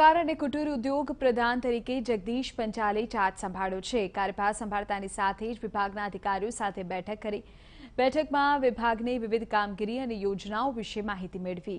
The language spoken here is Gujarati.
પત્રકાર અને કુટીર ઉદ્યોગ પ્રધાન તરીકે જગદીશ પંચાલે ચાર્જ સંભાળ્યો છે કાર્યભાર સંભાળતાની સાથે જ વિભાગના અધિકારીઓ સાથે બેઠક કરી બેઠકમાં વિભાગની વિવિધ કામગીરી અને યોજનાઓ વિશે માહિતી મેળવી